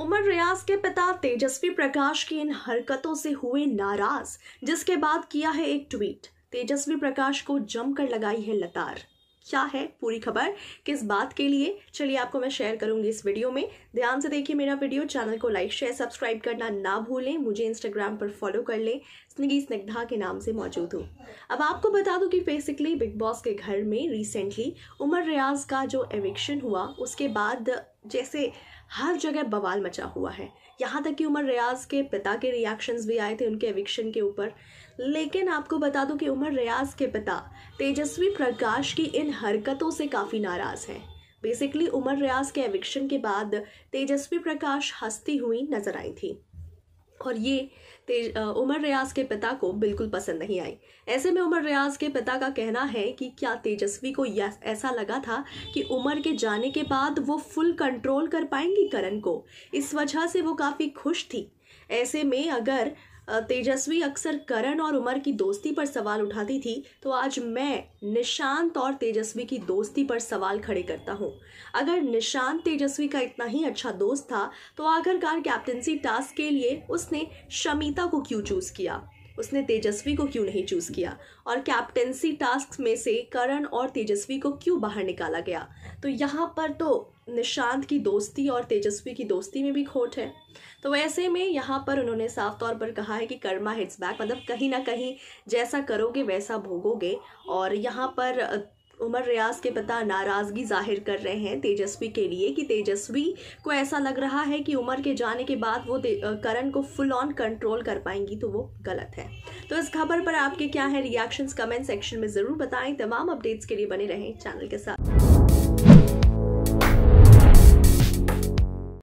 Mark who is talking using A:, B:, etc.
A: उमर रियाज के पिता तेजस्वी प्रकाश की इन हरकतों से हुए नाराज जिसके बाद किया है एक ट्वीट तेजस्वी प्रकाश को जमकर लगाई है लतार क्या है पूरी खबर किस बात के लिए चलिए आपको मैं शेयर करूंगी इस वीडियो में ध्यान से देखिए मेरा वीडियो चैनल को लाइक शेयर सब्सक्राइब करना ना भूलें मुझे इंस्टाग्राम पर फॉलो कर लें स्निगी स्निग्धा के नाम से मौजूद हूँ अब आपको बता दूं कि बेसिकली बिग बॉस के घर में रिसेंटली उमर रियाज का जो एविक्शन हुआ उसके बाद जैसे हर जगह बवाल मचा हुआ है यहाँ तक कि उमर रियाज के पिता के रिएक्शंस भी आए थे उनके एविक्शन के ऊपर लेकिन आपको बता दूं कि उमर रियाज के पिता तेजस्वी प्रकाश की इन हरकतों से काफ़ी नाराज़ हैं बेसिकली उमर रियाज के एविक्शन के बाद तेजस्वी प्रकाश हंसती हुई नजर आई थी और ये तेज उमर रियाज के पिता को बिल्कुल पसंद नहीं आई ऐसे में उमर रियाज के पिता का कहना है कि क्या तेजस्वी को ऐसा लगा था कि उमर के जाने के बाद वो फुल कंट्रोल कर पाएंगी करण को इस वजह से वो काफ़ी खुश थी ऐसे में अगर तेजस्वी अक्सर करण और उमर की दोस्ती पर सवाल उठाती थी तो आज मैं निशांत और तेजस्वी की दोस्ती पर सवाल खड़े करता हूँ अगर निशांत तेजस्वी का इतना ही अच्छा दोस्त था तो आखिरकार कैप्टनसी टास्क के लिए उसने शमिता को क्यों चूज किया उसने तेजस्वी को क्यों नहीं चूज किया और कैप्टेंसी टास्क में से करण और तेजस्वी को क्यों बाहर निकाला गया तो यहाँ पर तो निशांत की दोस्ती और तेजस्वी की दोस्ती में भी खोट है तो वैसे में यहाँ पर उन्होंने साफ तौर पर कहा है कि कर्मा हिट्स बैक मतलब कहीं ना कहीं जैसा करोगे वैसा भोगोगे और यहाँ पर उमर रियाज के पिता नाराज़गी जाहिर कर रहे हैं तेजस्वी के लिए कि तेजस्वी को ऐसा लग रहा है कि उमर के जाने के बाद वो करण को फुल ऑन कंट्रोल कर पाएंगी तो वो गलत है तो इस खबर पर आपके क्या है रिएक्शंस कमेंट सेक्शन में ज़रूर बताएं तमाम अपडेट्स के लिए बने रहें चैनल के साथ